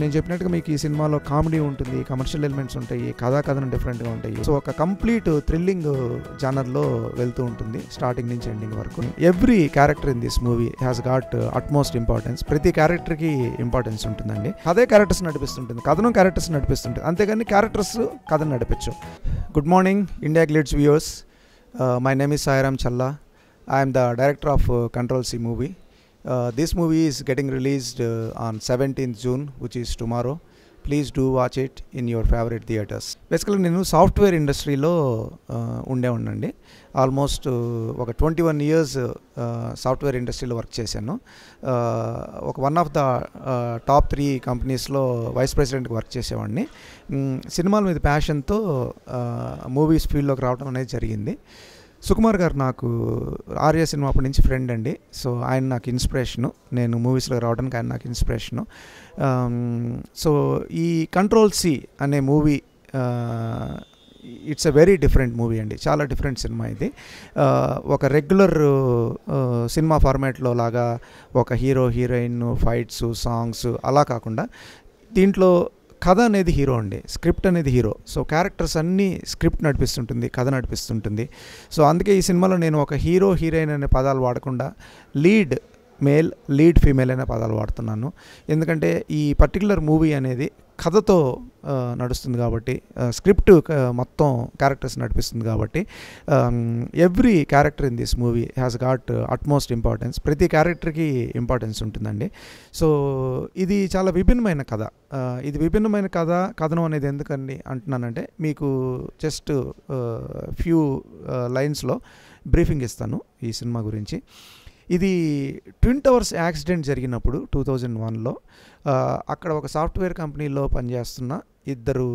నేను చెప్పినట్టుగా మీకు ఈ సినిమాలో కామెడీ ఉంటుంది కమర్షియల్ ఎలిమెంట్స్ ఉంటాయి కథా కథను డిఫరెంట్గా ఉంటాయి సో ఒక కంప్లీట్ థ్రిల్లింగ్ జానర్లో వెళ్తూ ఉంటుంది స్టార్టింగ్ నుంచి ఎండింగ్ వరకు every character in this movie has got utmost importance ప్రతి క్యారెక్టర్కి ఇంపార్టెన్స్ ఉంటుందండి కథే క్యారెక్టర్స్ నడిపిస్తుంటుంది కథను క్యారెక్టర్స్ నడిపిస్తుంటుంది అంతేగాని క్యారెక్టర్స్ కథను నడిపించు good morning India Glitz viewers my name is Sairam Challa I'm the director of control C movie this uh, this movie is getting released uh, on 17th June, which please do watch it in your favourite theatres basically నేను software ఇండస్ట్రీలో uh, ఉండే ఉండండి almost uh, ఒక twenty one years software ఇండస్ట్రీలో work చేశాను ఒక one of the top three కంపెనీస్లో vice ప్రెసిడెంట్కి వర్క్ చేసేవాడిని mm, సినిమాల మీద ప్యాషన్తో మూవీస్ ఫీల్డ్లోకి రావడం అనేది జరిగింది సుకుమార్ గారు నాకు ఆర్య సినిమా అప్పటి నుంచి ఫ్రెండ్ అండి సో ఆయన నాకు ఇన్స్పిరేషను నేను మూవీస్లో రావడానికి ఆయన నాకు ఇన్స్పిరేషను సో ఈ కంట్రోల్ సి అనే movie it's a very different movie అండి చాలా డిఫరెంట్ సినిమా ఇది ఒక రెగ్యులర్ సినిమా ఫార్మాట్లో లాగా ఒక హీరో హీరోయిన్ ఫైట్స్ సాంగ్స్ అలా కాకుండా దీంట్లో కథ అనేది హీరో అండి స్క్రిప్ట్ అనేది హీరో సో క్యారెక్టర్స్ అన్నీ స్క్రిప్ట్ నడిపిస్తుంటుంది కథ నడిపిస్తుంటుంది సో అందుకే ఈ సినిమాలో నేను ఒక హీరో హీరోయిన్ అనే పదాలు వాడకుండా లీడ్ మేల్ లీడ్ ఫీమేల్ అనే పదాలు వాడుతున్నాను ఎందుకంటే ఈ పర్టికులర్ మూవీ అనేది కథతో నడుస్తుంది కాబట్టి స్క్రిప్ట్ మొత్తం క్యారెక్టర్స్ నడిపిస్తుంది కాబట్టి every character in this movie has got utmost importance ప్రతి క్యారెక్టర్కి ఇంపార్టెన్స్ ఉంటుందండి సో ఇది చాలా విభిన్నమైన కథ ఇది విభిన్నమైన కథ కథనం అనేది ఎందుకని అంటున్నానంటే మీకు జస్ట్ ఫ్యూ లైన్స్లో బ్రీఫింగ్ ఇస్తాను ఈ సినిమా గురించి ఇది ట్విన్ టవర్స్ యాక్సిడెంట్ జరిగినప్పుడు టూ థౌజండ్ వన్లో అక్కడ ఒక సాఫ్ట్వేర్ కంపెనీలో పనిచేస్తున్న ఇద్దరు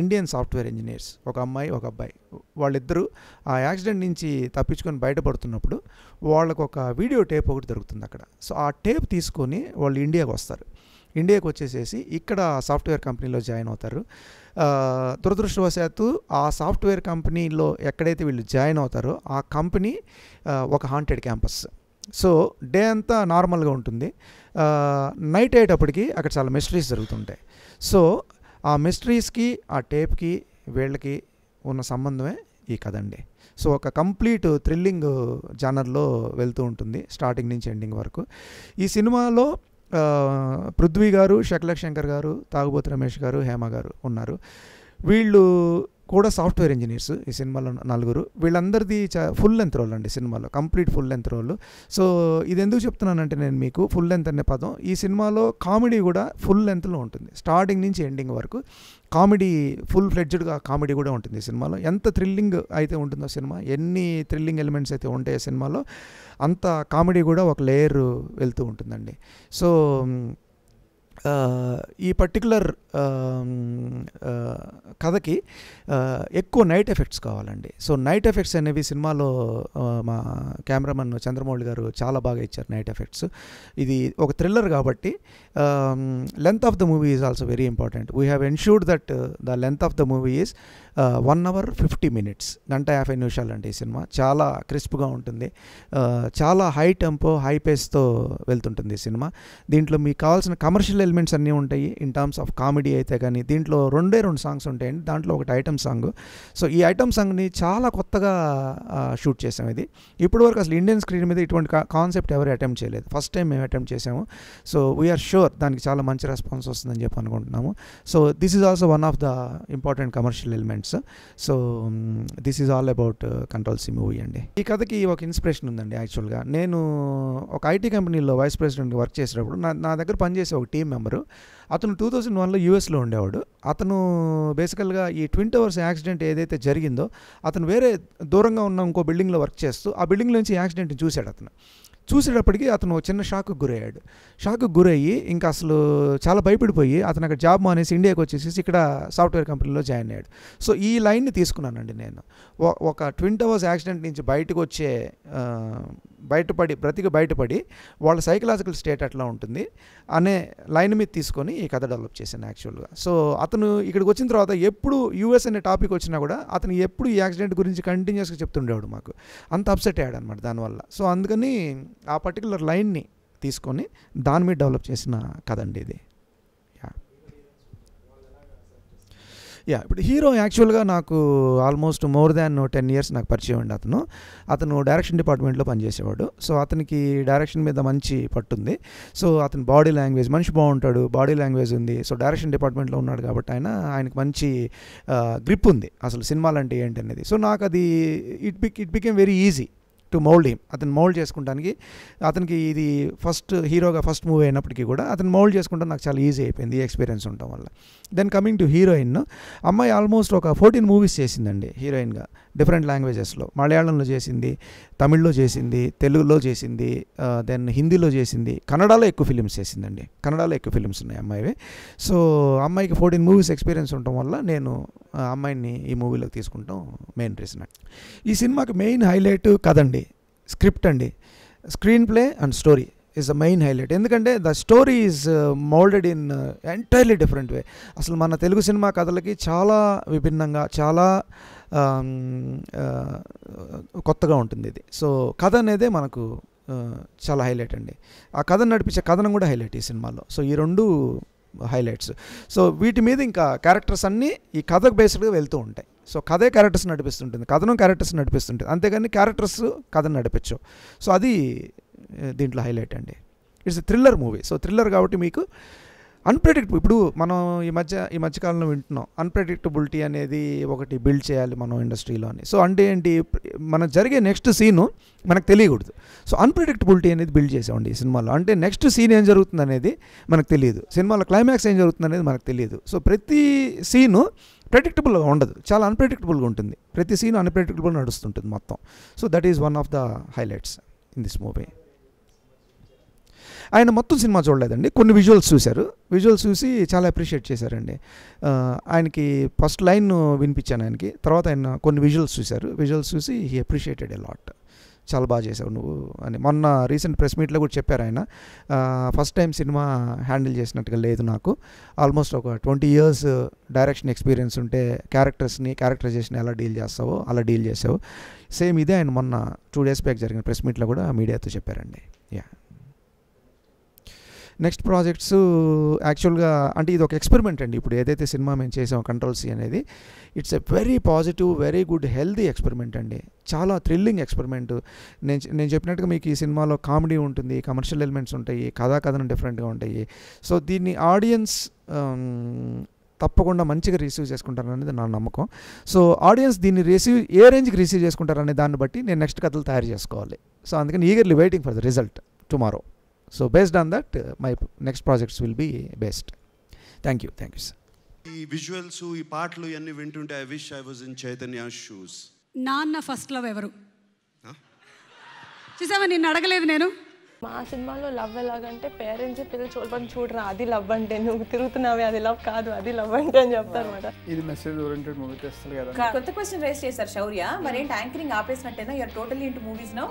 ఇండియన్ సాఫ్ట్వేర్ ఇంజనీర్స్ ఒక అమ్మాయి ఒక అబ్బాయి వాళ్ళిద్దరూ ఆ యాక్సిడెంట్ నుంచి తప్పించుకొని బయటపడుతున్నప్పుడు వాళ్ళకు ఒక వీడియో టేప్ ఒకటి దొరుకుతుంది అక్కడ సో ఆ టేప్ తీసుకొని వాళ్ళు ఇండియాకి వస్తారు ఇండియాకి వచ్చేసేసి ఇక్కడ సాఫ్ట్వేర్ కంపెనీలో జాయిన్ అవుతారు దురదృష్టవశాత్తు ఆ సాఫ్ట్వేర్ కంపెనీలో ఎక్కడైతే వీళ్ళు జాయిన్ అవుతారో ఆ కంపెనీ ఒక హాంటెడ్ క్యాంపస్ సో డే అంతా నార్మల్గా ఉంటుంది నైట్ అయ్యేటప్పటికి అక్కడ చాలా మిస్టరీస్ జరుగుతుంటాయి సో ఆ మిస్టరీస్కి ఆ టేప్కి వీళ్ళకి ఉన్న సంబంధమే ఈ కథ అండి సో ఒక కంప్లీట్ థ్రిల్లింగ్ జానర్లో వెళ్తూ ఉంటుంది స్టార్టింగ్ నుంచి ఎండింగ్ వరకు ఈ సినిమాలో పృథ్వీ గారు శకలక్ శంకర్ గారు తాగుబోతు రమేష్ గారు హేమ గారు ఉన్నారు వీళ్ళు కూడా సాఫ్ట్వేర్ ఇంజనీర్స్ ఈ సినిమాలో నలుగురు వీళ్ళందరిది ఫుల్ లెంత్ రోల్ అండి సినిమాలో complete full length role so ఇది ఎందుకు చెప్తున్నానంటే నేను మీకు ఫుల్ లెంత్ అనే పదం ఈ సినిమాలో కామెడీ కూడా ఫుల్ లెంత్లో ఉంటుంది స్టార్టింగ్ నుంచి ఎండింగ్ వరకు కామెడీ ఫుల్ ఫ్లెడ్జ్డ్గా కామెడీ కూడా ఉంటుంది ఈ సినిమాలో ఎంత థ్రిల్లింగ్ అయితే ఉంటుందో సినిమా ఎన్ని థ్రిల్లింగ్ ఎలిమెంట్స్ అయితే ఉంటాయో సినిమాలో అంత కామెడీ కూడా ఒక లేయర్ వెళ్తూ ఉంటుందండి సో ఈ పర్టికులర్ కథకి ఎక్కువ నైట్ ఎఫెక్ట్స్ కావాలండి సో నైట్ ఎఫెక్ట్స్ అనేవి సినిమాలో మా కెమెరామన్ చంద్రమౌళి గారు చాలా బాగా ఇచ్చారు నైట్ ఎఫెక్ట్స్ ఇది ఒక థ్రిల్లర్ కాబట్టి length of the movie is also very important we have ensured that the length of the movie is one hour fifty minutes గంట యాభై నిమిషాలు అండి ఈ సినిమా చాలా క్రిస్ప్గా ఉంటుంది చాలా హై టెంపో హై పేస్తో వెళ్తుంటుంది ఈ సినిమా దీంట్లో మీకు కావాల్సిన కమర్షియల్ ఎలిమెంట్స్ అన్నీ ఉంటాయి ఇన్ టర్మ్స్ ఆఫ్ కామెడీ అయితే కానీ దీంట్లో రెండే రెండు సాంగ్స్ ఉంటాయండి దాంట్లో ఒకటి ఐటమ్ సాంగ్ సో ఈ ఐటమ్ సాంగ్ని చాలా కొత్తగా షూట్ చేసాం ఇది ఇప్పుడు వరకు అసలు ఇండియన్ స్క్రీన్ మీద ఇటువంటి కాన్సెప్ట్ ఎవరు అటెంప్ట్ చేయలేదు ఫస్ట్ టైం మేము అటెంప్ట్ చేసాము సో వీఆర్ షూర్ దానికి చాలా మంచి రెస్పాన్స్ వస్తుందని చెప్పి అనుకుంటున్నాము so this is also one of the important commercial elements so this is all about control C movie అండి ఈ కథకి ఒక ఇన్స్పిరేషన్ ఉందండి యాక్చువల్గా నేను ఒక ఐటీ కంపెనీలో వైస్ ప్రెసిడెంట్ వర్క్ చేసేటప్పుడు నా నా దగ్గర పనిచేసే ఒక టీం మెంబరు అతను టూ థౌజండ్ వన్లో యూఎస్లో ఉండేవాడు అతను బేసికల్గా ఈ ట్విన్ టవర్స్ యాక్సిడెంట్ ఏదైతే జరిగిందో అతను వేరే దూరంగా ఉన్న ఇంకో బిల్డింగ్లో వర్క్ చేస్తూ ఆ బిల్డింగ్ నుంచి యాక్సిడెంట్ని చూశాడు అతను చూసేటప్పటికి అతను చిన్న షాక్కు గురయ్యాడు షాక్కు గురయ్యి ఇంకా అసలు చాలా భయపడిపోయి అతను అక్కడ జాబ్ మానేసి ఇండియాకి వచ్చేసేసి ఇక్కడ సాఫ్ట్వేర్ కంపెనీలో జాయిన్ అయ్యాడు సో ఈ లైన్ని తీసుకున్నానండి నేను ఒక ట్విన్ టవర్స్ యాక్సిడెంట్ నుంచి బయటకు వచ్చే బయటపడి బ్రతికి బయటపడి వాళ్ళ సైకలాజికల్ స్టేట్ అట్లా ఉంటుంది అనే లైన్ మీద తీసుకొని ఈ కథ డెవలప్ చేశాను యాక్చువల్గా సో అతను ఇక్కడికి వచ్చిన తర్వాత ఎప్పుడు యూఎస్ అనే టాపిక్ వచ్చినా కూడా అతను ఎప్పుడు ఈ యాక్సిడెంట్ గురించి కంటిన్యూస్గా చెప్తుండేవాడు మాకు అంత అప్సెట్ అయ్యాడు అనమాట దానివల్ల సో అందుకని ఆ పర్టికులర్ లైన్ని తీసుకొని దాని మీద డెవలప్ చేసిన కథ అండి ఇది యా ఇప్పుడు హీరో యాక్చువల్గా నాకు almost more than ten years నాకు పరిచయం అండి అతను అతను డైరెక్షన్ డిపార్ట్మెంట్లో పనిచేసేవాడు సో అతనికి డైరెక్షన్ మీద మంచి పట్టుంది సో అతని బాడీ లాంగ్వేజ్ మనిషి బాగుంటాడు బాడీ లాంగ్వేజ్ ఉంది సో డైరెక్షన్ డిపార్ట్మెంట్లో ఉన్నాడు కాబట్టి ఆయన ఆయనకు మంచి గ్రిప్ uh, ఉంది అసలు సినిమాలు అంటే ఏంటి అనేది సో నాకు అది ఇట్ బిక్ it became very easy to mould him అతను మౌల్డ్ చేసుకోవడానికి అతనికి ఇది ఫస్ట్ హీరోగా ఫస్ట్ మూవీ అయినప్పటికీ కూడా అతను మౌల్డ్ చేసుకుంటే నాకు చాలా ఈజీ అయిపోయింది ఎక్స్పీరియన్స్ ఉండటం వల్ల దెన్ కమింగ్ టు హీరోయిన్ అమ్మాయి ఆల్మోస్ట్ ఒక ఫోర్టీన్ మూవీస్ చేసిందండి హీరోయిన్గా డిఫరెంట్ లాంగ్వేజెస్లో మలయాళంలో చేసింది తమిళ్లో చేసింది తెలుగులో చేసింది దెన్ హిందీలో చేసింది కన్నడలో ఎక్కువ ఫిలిమ్స్ చేసిందండి కన్నడలో ఎక్కువ ఫిలిమ్స్ ఉన్నాయి అమ్మాయివి సో అమ్మాయికి ఫోర్టీన్ మూవీస్ ఎక్స్పీరియన్స్ ఉండటం వల్ల నేను అమ్మాయిని ఈ మూవీలోకి తీసుకుంటాం మెయిన్ రీజన్ ఈ సినిమాకి మెయిన్ హైలైట్ కథ అండి స్క్రిప్ట్ అండి screenplay and story is a main highlight ఎందుకంటే the story is moulded in entirely different way అసలు మన తెలుగు సినిమా కథలకి చాలా విభిన్నంగా చాలా um, uh, కొత్తగా ఉంటుంది ఇది సో కథ అనేదే మనకు uh, చాలా హైలైట్ అండి ఆ కథను నడిపించే కథనం కూడా హైలైట్ ఈ సినిమాలో సో ఈ రెండు హైలైట్స్ సో వీటి మీద ఇంకా క్యారెక్టర్స్ అన్నీ ఈ కథకు బేస్డ్గా వెళ్తూ ఉంటాయి సో కథే క్యారెక్టర్స్ నడిపిస్తుంటుంది కథనం క్యారెక్టర్స్ నడిపిస్తుంటుంది అంతేగాని క్యారెక్టర్స్ కథను నడిపించవు సో అది దీంట్లో హైలైట్ అండి it's thriller movie so thriller కాబట్టి మీకు అన్ప్రెడిక్టబుల్ ఇప్పుడు మనం ఈ మధ్య ఈ మధ్యకాలంలో వింటున్నాం అన్ప్రెడిక్టబిలిటీ అనేది ఒకటి బిల్డ్ చేయాలి మనం ఇండస్ట్రీలో అని సో అంటే ఏంటి మన జరిగే నెక్స్ట్ సీను మనకు తెలియకూడదు సో అన్ప్రెడిక్టబిలిటీ అనేది బిల్డ్ చేసామండి ఈ సినిమాలో అంటే నెక్స్ట్ సీన్ ఏం జరుగుతుంది అనేది మనకు తెలియదు సినిమాలో క్లైమాక్స్ ఏం జరుగుతుంది అనేది మనకు తెలియదు సో ప్రతి సీను ప్రెడిక్టబుల్గా ఉండదు చాలా అన్ప్రెడిక్టబుల్గా ఉంటుంది ప్రతి సీన్ అన్ప్రెడిక్టబుల్ నడుస్తుంటుంది మొత్తం so that is one of the highlights in this movie ఆయన మొత్తం సినిమా చూడలేదండి కొన్ని విజువల్స్ చూశారు విజువల్స్ చూసి చాలా అప్రిషియేట్ చేశారండి ఆయనకి ఫస్ట్ లైన్ వినిపించాను ఆయనకి తర్వాత ఆయన కొన్ని విజువల్స్ చూశారు విజువల్స్ చూసి హీ అప్రిషియేటెడ్ ఎ లాట్ చాలా బాగా చేశావు నువ్వు అని మొన్న రీసెంట్ ప్రెస్ మీట్లో కూడా చెప్పారు ఆయన ఫస్ట్ టైం సినిమా హ్యాండిల్ చేసినట్టుగా లేదు నాకు ఆల్మోస్ట్ ఒక ట్వంటీ ఇయర్స్ డైరెక్షన్ ఎక్స్పీరియన్స్ ఉంటే క్యారెక్టర్స్ని క్యారెక్టరైజేషన్ ఎలా డీల్ చేస్తావో అలా డీల్ చేసావు సేమ్ ఇదే ఆయన మొన్న టూ డేస్ బ్యాక్ జరిగిన ప్రెస్ మీట్లో కూడా మీడియాతో చెప్పారండి యా నెక్స్ట్ ప్రాజెక్ట్స్ యాక్చువల్గా అంటే ఇది ఒక ఎక్స్పెరిమెంట్ అండి ఇప్పుడు ఏదైతే సినిమా మేము చేసాం కంట్రోల్ సి అనేది it's a very positive very good healthy experiment అండి చాలా థ్రిల్లింగ్ ఎక్స్పెరిమెంట్ నేను నేను చెప్పినట్టుగా మీకు ఈ సినిమాలో కామెడీ ఉంటుంది కమర్షియల్ ఎలిమెంట్స్ ఉంటాయి కథా కథనం డిఫరెంట్గా ఉంటాయి సో దీన్ని ఆడియన్స్ తప్పకుండా మంచిగా రిసీవ్ చేసుకుంటారు అనేది నా నమ్మకం సో ఆడియన్స్ దీన్ని రిసీవ్ ఏ రేంజ్కి రిసీవ్ చేసుకుంటారనే దాన్ని బట్టి నేను నెక్స్ట్ కథలు తయారు చేసుకోవాలి సో అందుకని eagerly waiting for the result tomorrow so based on that my next projects will be best thank you thank you you, sir. ఈ విజువల్స్ ఈ పాటలు ఇవన్నీ వింటుంటే I wish I was in Chaitanya shoes నాన్న ఫస్ట్ లవ్ ఎవరు చూసావా నిన్ను అడగలేదు నేను మా సినిమాలో లవ్ ఎలాగంటే పేరెంట్స్ పిల్లలు చూడమని చూడరా అది లవ్ అంటే నువ్వు తిరుగుతున్నావే అది లవ్ కాదు అది లవ్ అంటే అని చెప్తారు ఇది మెసేజ్ ఓరియంటెడ్ మూవీ చేస్తారు కదా కొత్త క్వశ్చన్ రేస్ చేశారు శౌర్య మరి మరేంటి యాంకరింగ్ ఆపేసినట్టేనా you're totally into movies now